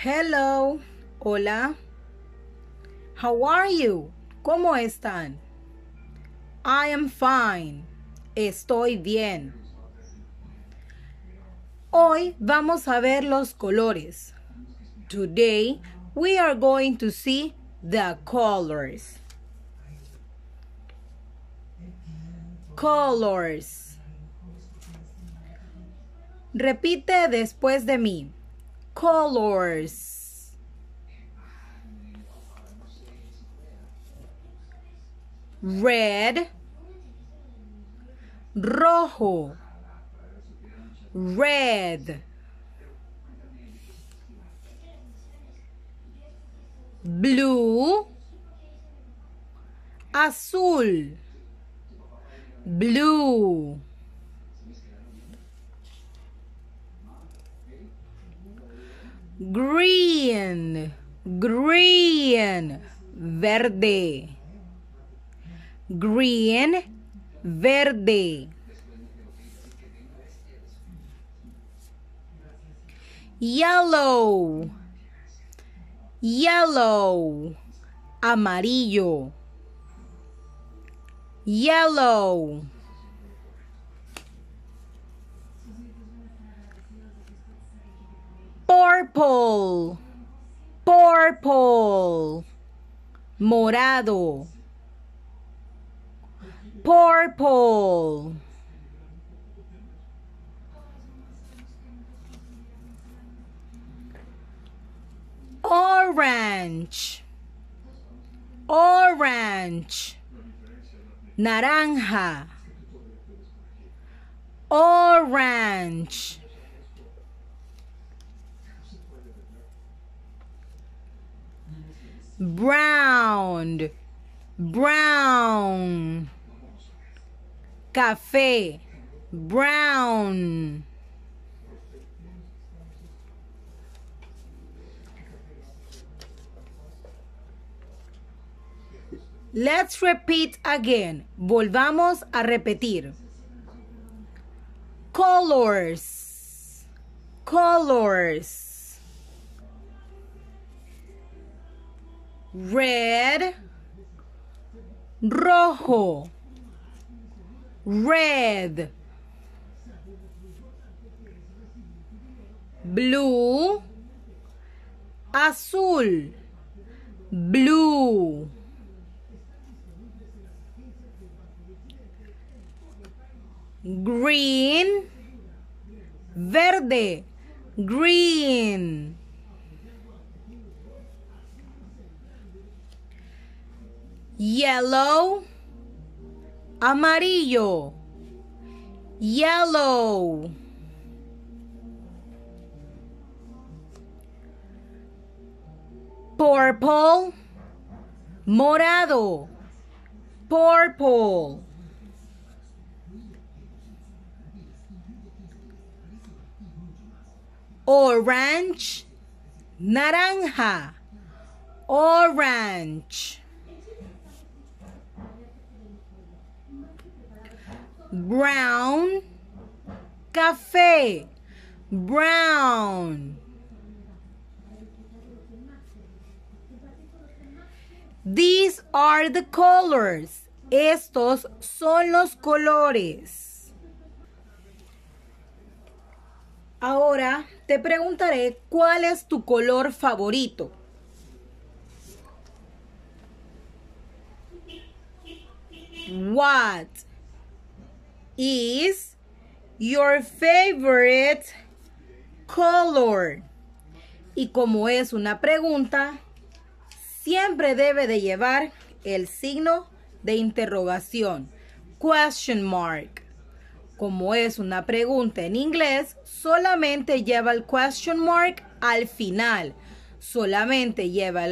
Hello. Hola. How are you? ¿Cómo están? I am fine. Estoy bien. Hoy vamos a ver los colores. Today we are going to see the colors. Colors. Repite después de mí. colors. Red, rojo, red, blue, azul, blue. green, green, verde, green, verde. Yellow, yellow, amarillo, yellow. purple, purple, morado, purple. Orange, orange, naranja, orange. brown, brown. Café, brown. Let's repeat again. Volvamos a repetir. Colors, colors. red, rojo, red, blue, azul, blue. Green, verde, green. yellow, amarillo, yellow. Purple, morado, purple. Orange, naranja, orange. brown, café, brown. These are the colors. Estos son los colores. Ahora te preguntaré cuál es tu color favorito. What is your favorite color? Y como es una pregunta, siempre debe de llevar el signo de interrogación, question mark. Como es una pregunta en inglés, solamente lleva el question mark al final. Solamente lleva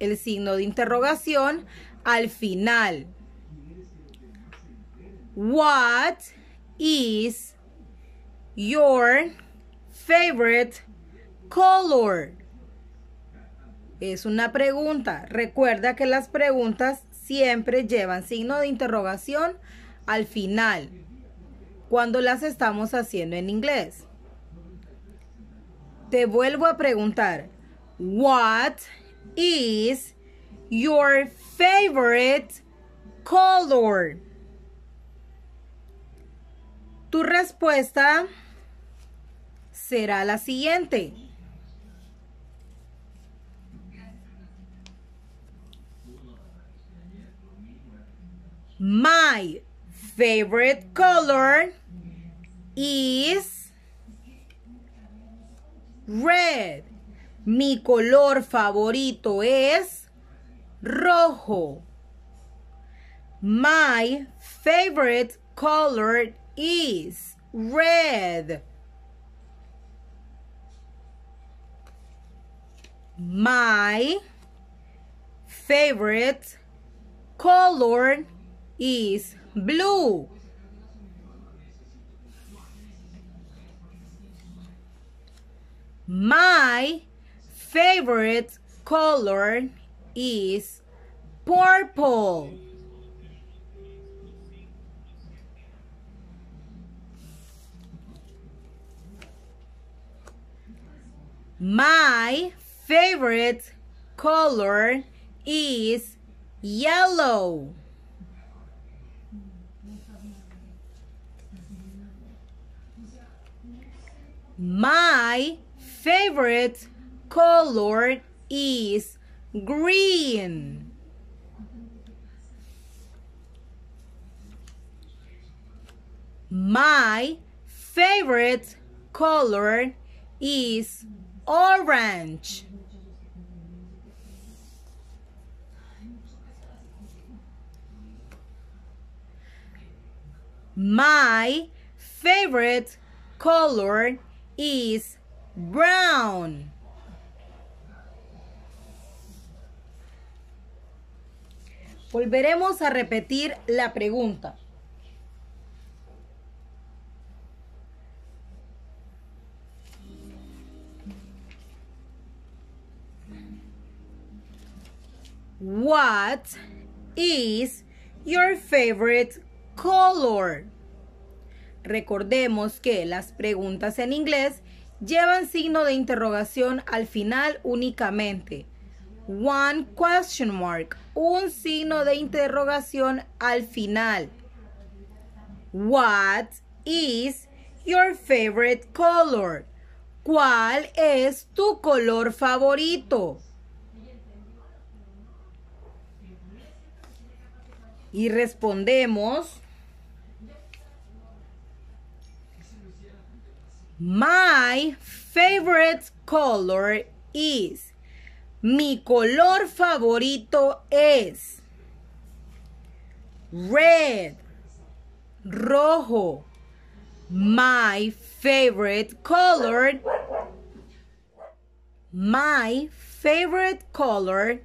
el signo de interrogación al final. What is your favorite color? Es una pregunta. Recuerda que las preguntas siempre llevan signo de interrogación al final cuando las estamos haciendo en inglés. Te vuelvo a preguntar, what is your favorite color? Tu respuesta será la siguiente. My favorite color is red. Mi color favorito es rojo. My favorite color is red. My favorite color is blue. My favorite color is purple. My favorite color is yellow. My favorite color is green. My favorite color is orange. My favorite color is brown. Volveremos a repetir la pregunta. What is your favorite color? Recordemos que las preguntas en inglés llevan signo de interrogación al final únicamente. One question mark, un signo de interrogación al final. What is your favorite color? ¿Cuál es tu color favorito? y respondemos My favorite color is. Mi color favorito es red, rojo. My favorite color. My favorite color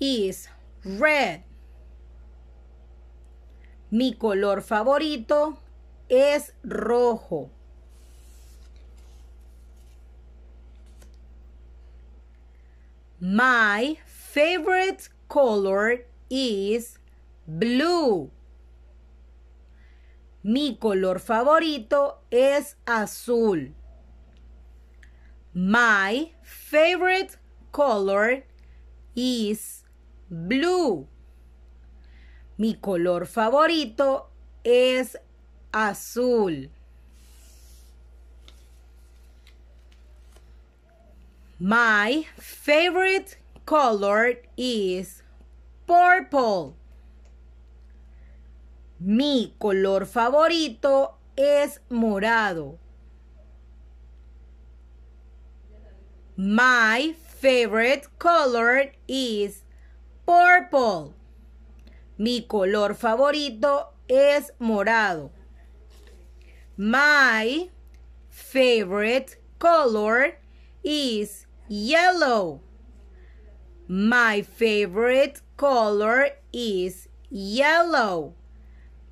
is red. Mi color favorito es rojo. My favorite color is blue. Mi color favorito es azul. My favorite color is blue. Mi color favorito es azul. My favorite color is purple. Mi color favorito es morado. My favorite color is purple. Mi color favorito es morado. My favorite color is yellow. My favorite color is yellow.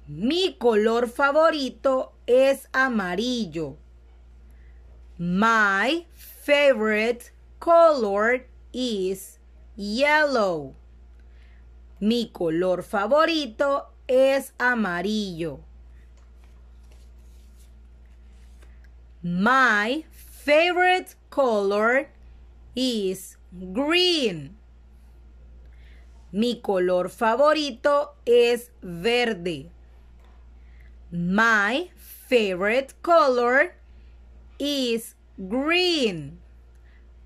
Mi color favorito es amarillo. My favorite color is yellow. Mi color favorito es amarillo. My favorite color is green. Mi color favorito es verde. My favorite color is green.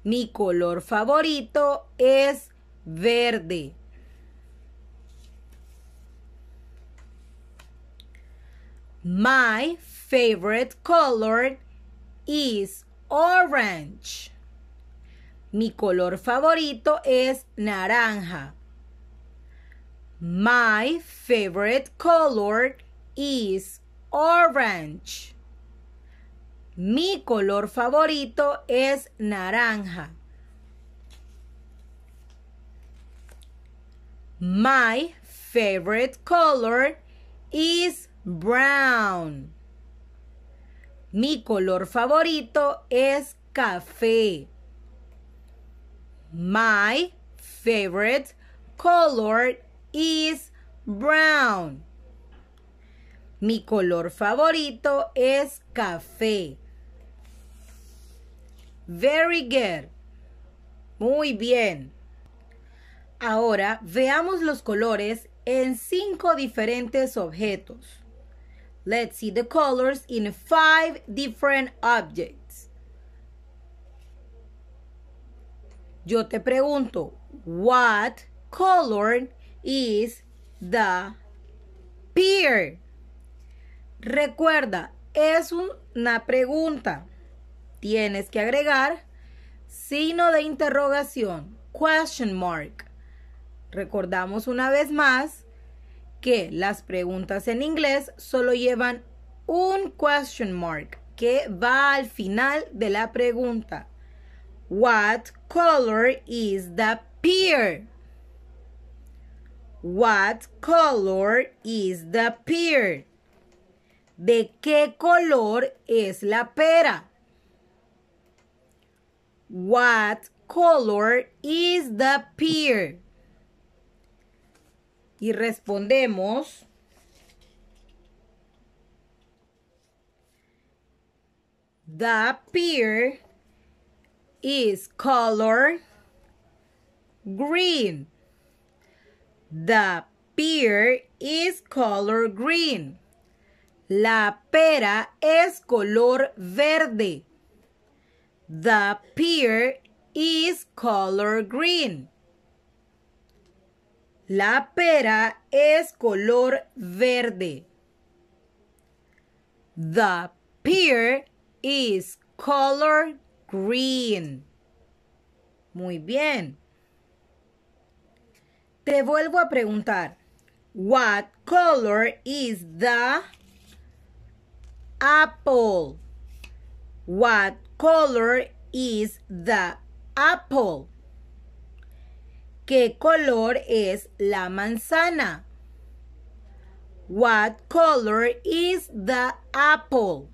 Mi color favorito es verde. My favorite color is orange. Mi color favorito es naranja. My favorite color is orange. Mi color favorito es naranja. My favorite color is brown. Mi color favorito es café. My favorite color is brown. Mi color favorito es café. Very good. Muy bien. Ahora veamos los colores en cinco diferentes objetos. Let's see the colors in five different objects. Yo te pregunto, what color is the pear? Recuerda, es una pregunta. Tienes que agregar signo de interrogación, question mark. Recordamos una vez más que las preguntas en inglés solo llevan un question mark que va al final de la pregunta. What color is the pear? What color is the pear? ¿De qué color es la pera? What color is the pear? y respondemos. The pear is color green. The pear is color green. La pera es color verde. The pear is color green. La pera es color verde. The pear is color green. Muy bien. Te vuelvo a preguntar. What color is the apple? What color is the apple? ¿Qué color es la manzana? What color is the apple?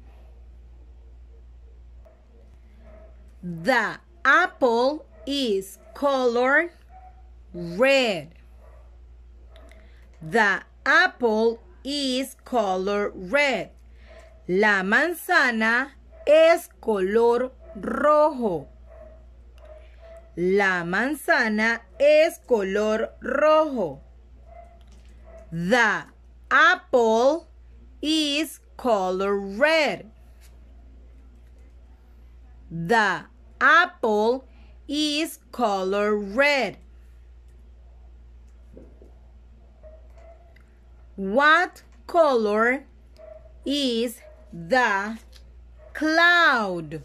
The apple is color red. The apple is color red. La manzana es color rojo. La manzana es color rojo. The apple is color red. The apple is color red. What color is the cloud?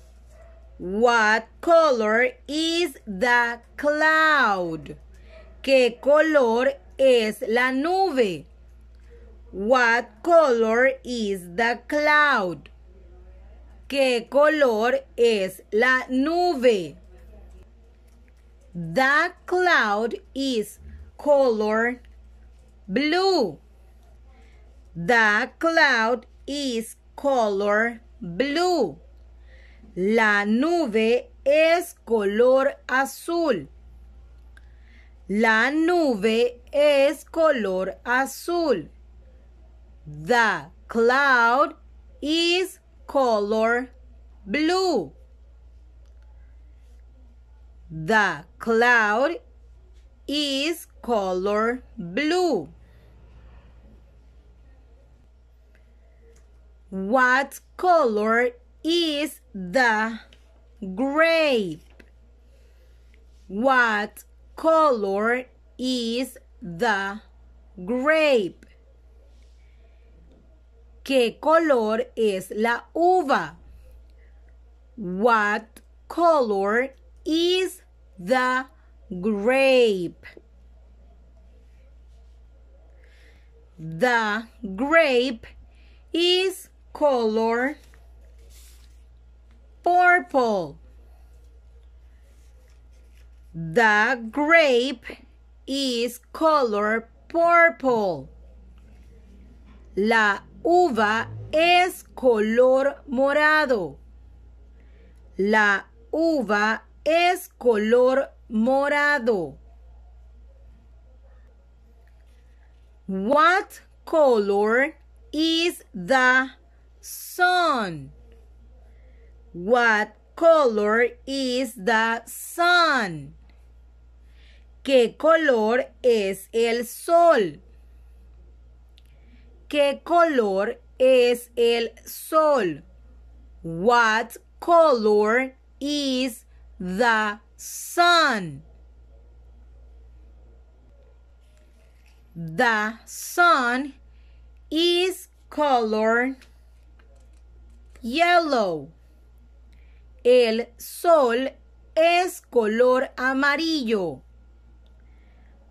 What color is the cloud? ¿Qué color es la nube? What color is the cloud? ¿Qué color es la nube? The cloud is color blue. The cloud is color blue. La nube es color azul. La nube es color azul. The cloud is color blue. The cloud is color blue. What color is the grape? What color is the grape? ¿Qué color es la uva? What color is the grape? The grape is color purple. The grape is color purple. La uva es color morado. La uva es color morado. What color is the sun? What color is the sun? ¿Qué color es el sol? ¿Qué color es el sol? What color is the sun? The sun is color yellow. El sol es color amarillo.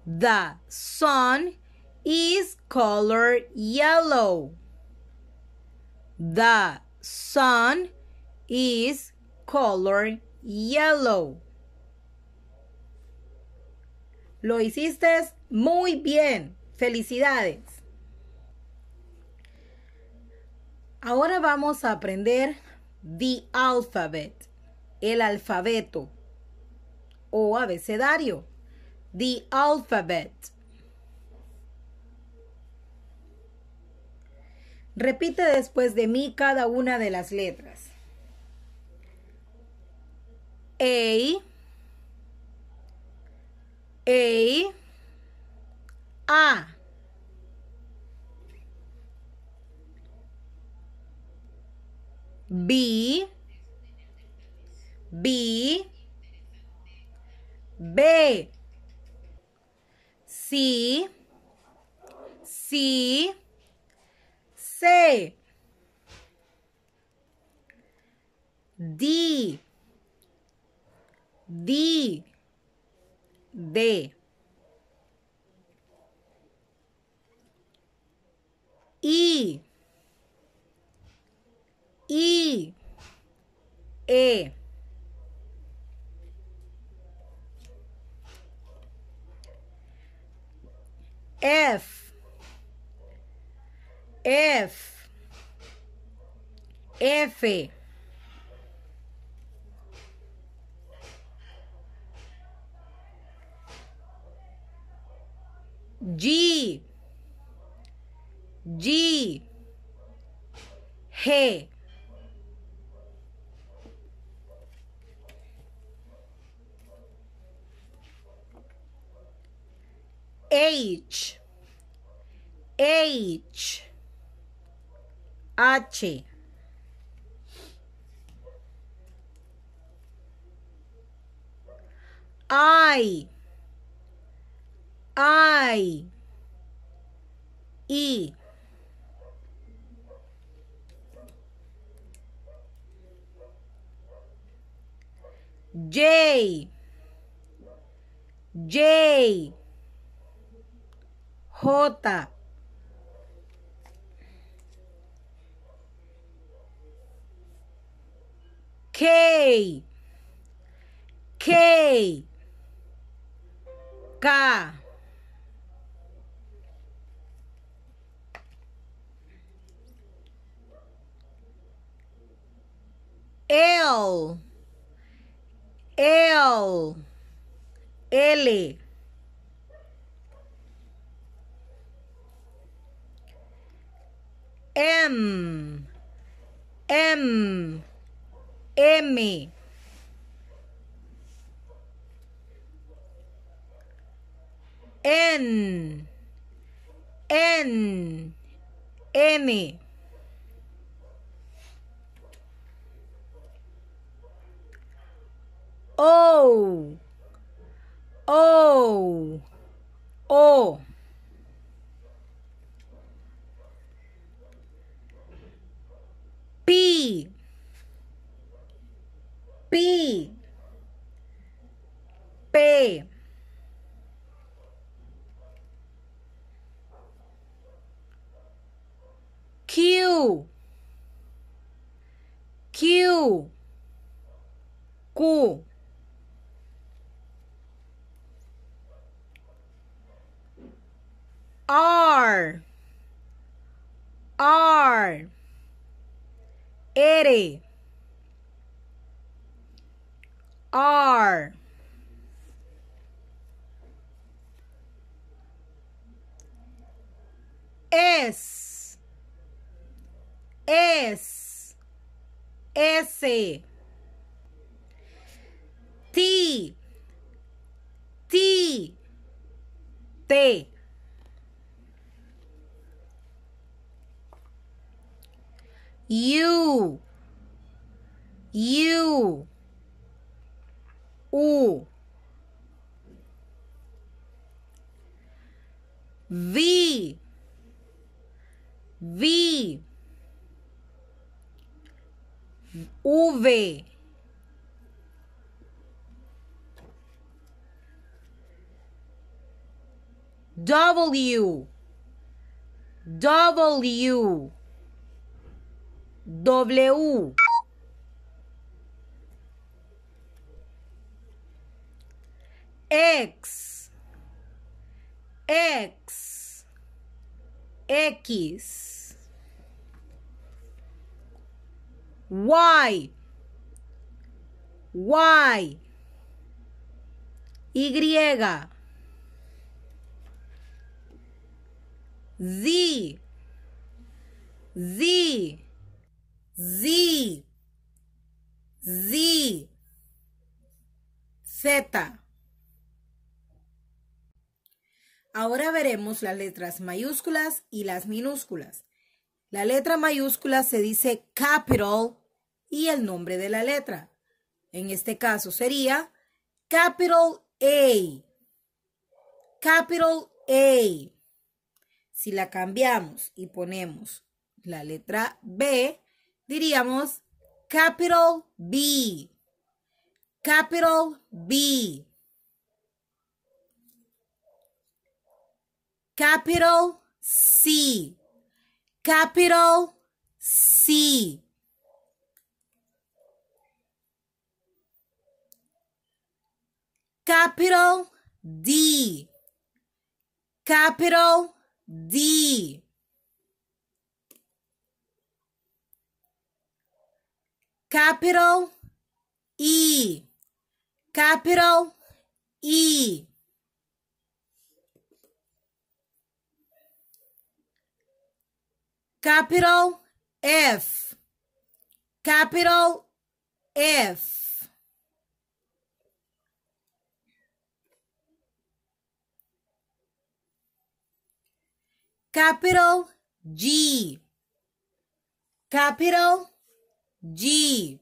The sun is color yellow. The sun is color yellow. Lo hiciste muy bien. Felicidades. Ahora vamos a aprender The alphabet, el alfabeto o abecedario. The alphabet. Repite después de mí cada una de las letras. A, A, A. B, B, B, C, C, C, D, D, D, E, A. F F F A G G Hey age, age, H. I, I, E. J, J, rota. K, K, K. L, L, L. M M Emmy N N Emmy O O O B B B Q Q Q R R R R S S S T T T you you u v v W W W. X. X. X. Y. Y. Y. Z. Z. Z. Z. Z. Ahora veremos las letras mayúsculas y las minúsculas. La letra mayúscula se dice capital y el nombre de la letra. En este caso sería capital A. Capital A. Si la cambiamos y ponemos la letra B, diríamos capital B. Capital B. Capital C. Capital C. Capital D. Capital D. capital E, capital E. Capital F, capital F. Capital G, capital G.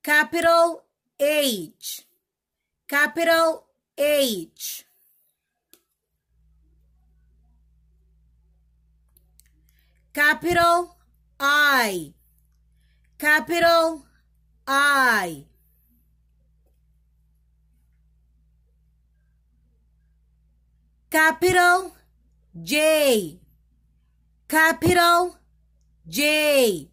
Capital H. Capital H. Capital I. Capital I. Capital J capital J.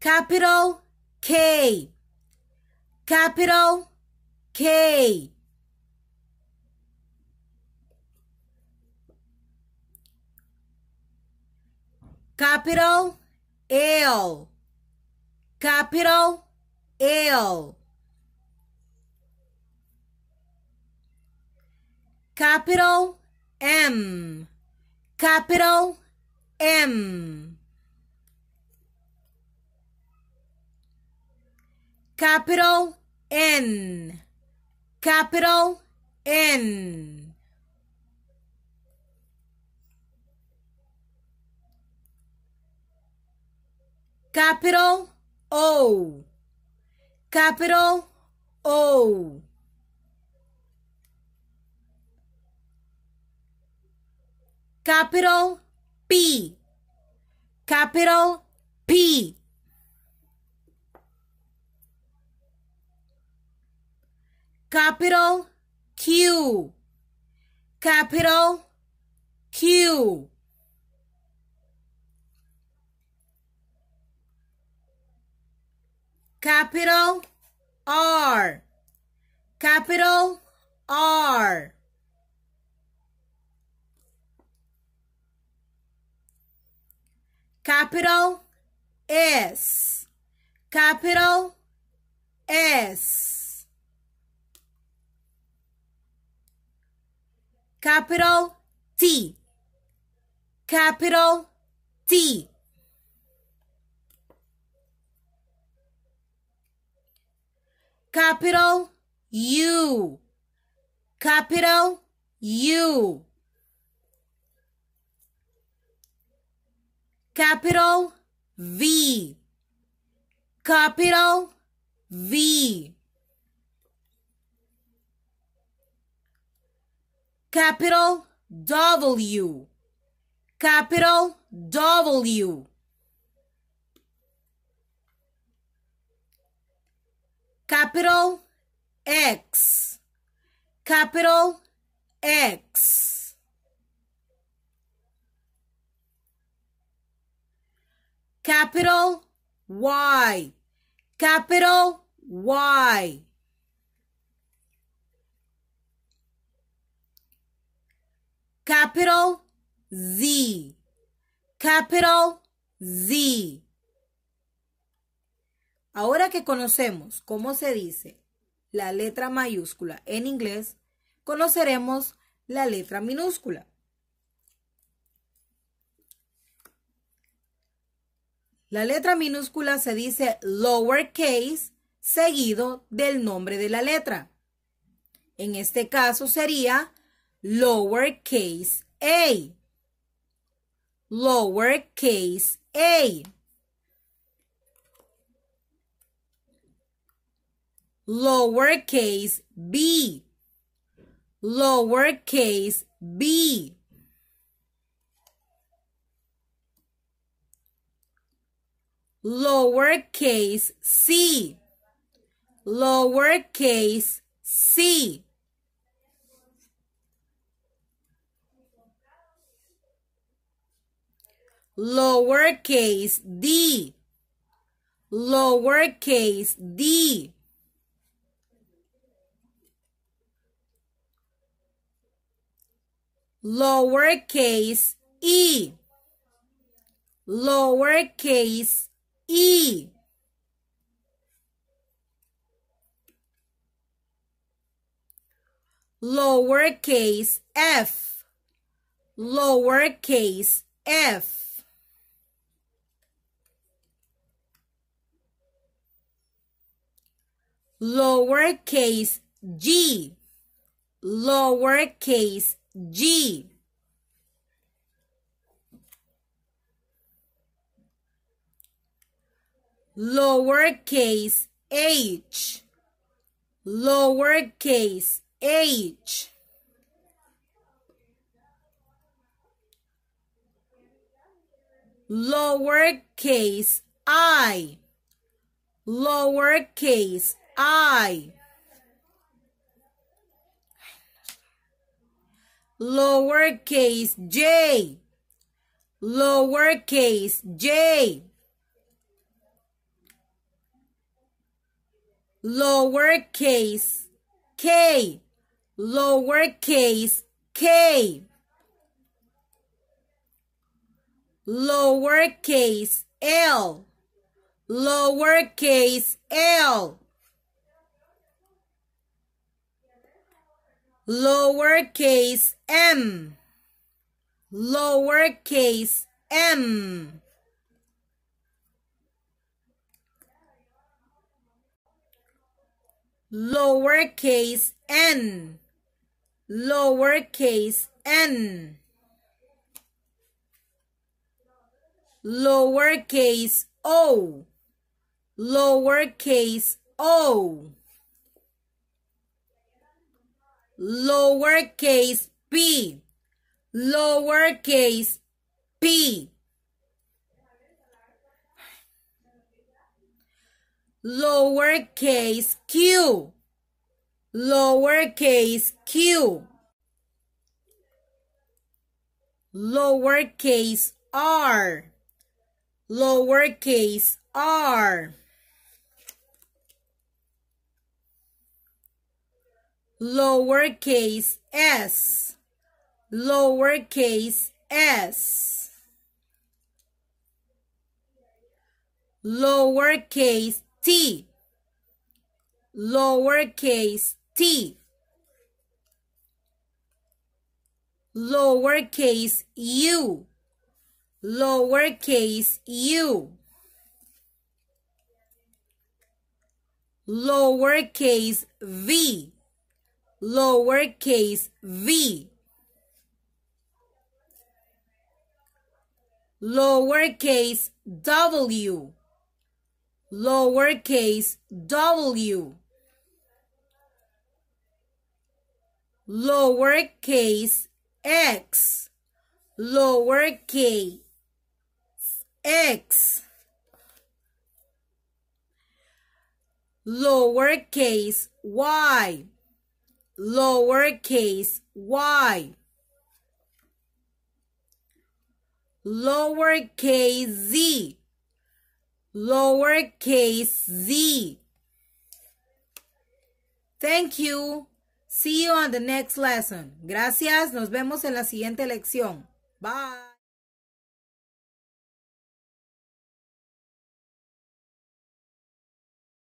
Capital K. Capital K. Capital L. Capital L. capital M, capital M, capital N, capital N. Capital O, capital O. capital P, capital P. Capital Q, capital Q. Capital R, capital R. Capital S. Capital S. Capital T. Capital T. Capital U. Capital U. capital V, capital V, capital W, capital W, capital X, capital X. capital Y, capital Y. Capital Z, capital Z. Ahora que conocemos cómo se dice la letra mayúscula en inglés, conoceremos la letra minúscula. La letra minúscula se dice lowercase seguido del nombre de la letra. En este caso sería lowercase a. Lowercase a. Lowercase b. Lowercase b. lowercase c, lowercase c. lowercase d, lowercase d. lowercase e, lowercase E. Lowercase f. Lowercase f. Lowercase g. Lowercase g. lowercase h, lowercase h. lowercase i, lowercase i, lowercase j, lowercase j. lowercase k, lowercase k, lowercase l, lowercase l, lowercase m, lowercase m. lowercase n lowercase n lowercase o lowercase o lowercase p lowercase p lowercase q, lowercase q, lowercase r, lowercase r, lowercase s, lowercase s, lowercase T. Lowercase t. Lowercase u. Lowercase u. Lowercase v. Lowercase v. Lowercase w lowercase w lowercase x lowercase x lowercase y lowercase y lowercase z lowercase z. Thank you. See you on the next lesson. Gracias. Nos vemos en la siguiente lección. Bye.